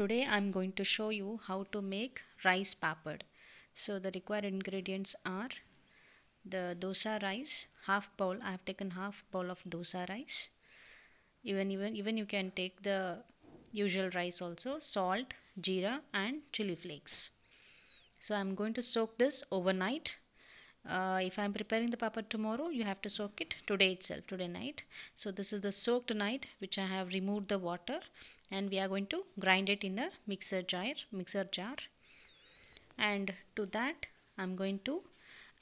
today I'm going to show you how to make rice papad. So the required ingredients are the dosa rice, half bowl. I have taken half bowl of dosa rice. Even even even you can take the usual rice also, salt, jeera and chili flakes. So I'm going to soak this overnight uh, if I'm preparing the papad tomorrow you have to soak it today itself today night so this is the soaked night which I have removed the water and we are going to grind it in the mixer jar mixer jar and to that I'm going to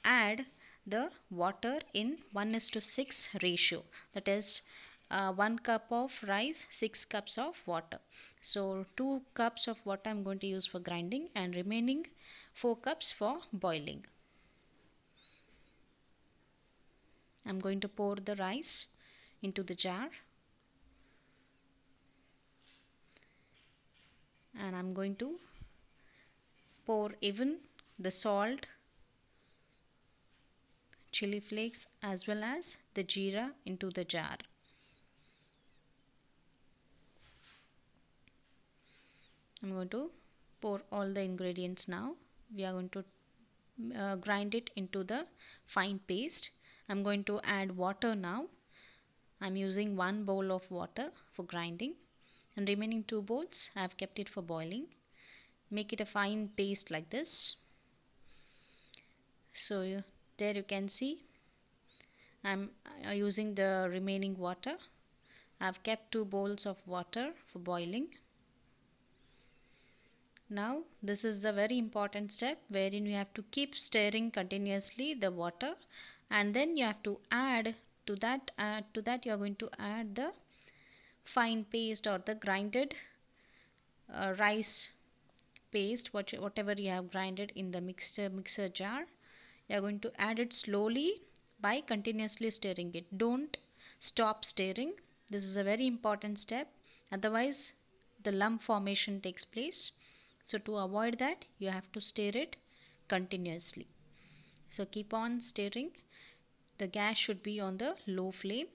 add the water in 1 is to 6 ratio that is uh, 1 cup of rice 6 cups of water so 2 cups of water I'm going to use for grinding and remaining 4 cups for boiling I'm going to pour the rice into the jar and I'm going to pour even the salt chili flakes as well as the jeera into the jar I'm going to pour all the ingredients now we are going to uh, grind it into the fine paste I'm going to add water now. I'm using one bowl of water for grinding and remaining two bowls I have kept it for boiling. Make it a fine paste like this. So there you can see I'm uh, using the remaining water. I've kept two bowls of water for boiling. Now this is a very important step wherein you have to keep stirring continuously the water and then you have to add to that uh, to that you are going to add the fine paste or the grinded uh, rice paste what, whatever you have grinded in the mixer mixer jar you are going to add it slowly by continuously stirring it don't stop stirring this is a very important step otherwise the lump formation takes place so to avoid that you have to stir it continuously so keep on stirring the gas should be on the low flame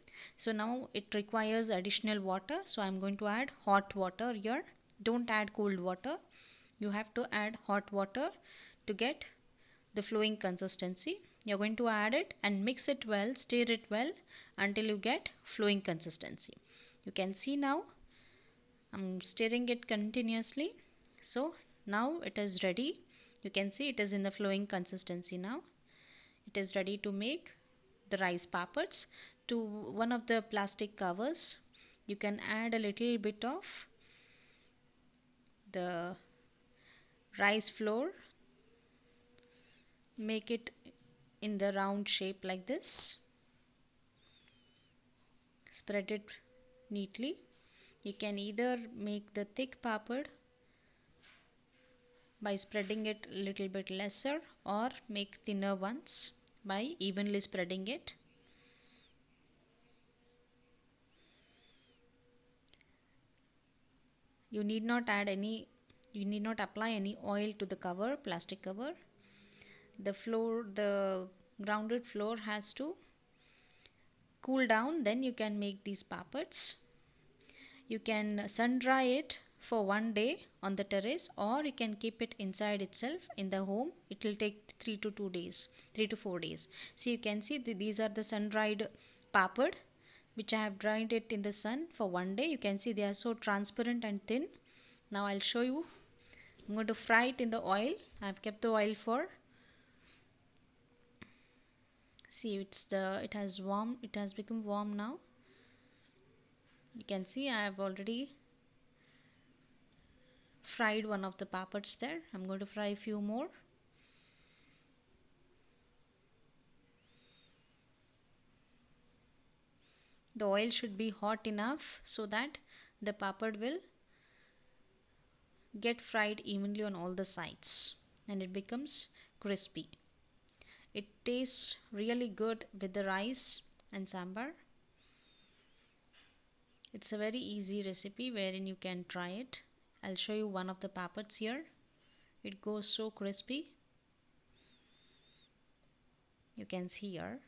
so now it requires additional water so i'm going to add hot water here don't add cold water you have to add hot water to get the flowing consistency you're going to add it and mix it well stir it well until you get flowing consistency you can see now I'm stirring it continuously so now it is ready you can see it is in the flowing consistency now it is ready to make the rice papads to one of the plastic covers you can add a little bit of the rice flour make it in the round shape like this spread it neatly you can either make the thick papad by spreading it a little bit lesser or make thinner ones by evenly spreading it. You need not add any, you need not apply any oil to the cover, plastic cover. The floor, the grounded floor has to cool down then you can make these puppets. you can sun dry it for one day on the terrace or you can keep it inside itself in the home it will take 3 to 2 days 3 to 4 days so you can see these are the sun dried papad which I have dried it in the sun for one day you can see they are so transparent and thin now I'll show you I'm going to fry it in the oil I've kept the oil for see it's the it has warm it has become warm now you can see I have already fried one of the papads there I'm going to fry a few more the oil should be hot enough so that the papad will get fried evenly on all the sides and it becomes crispy it tastes really good with the rice and sambar it's a very easy recipe wherein you can try it I'll show you one of the puppets here it goes so crispy you can see here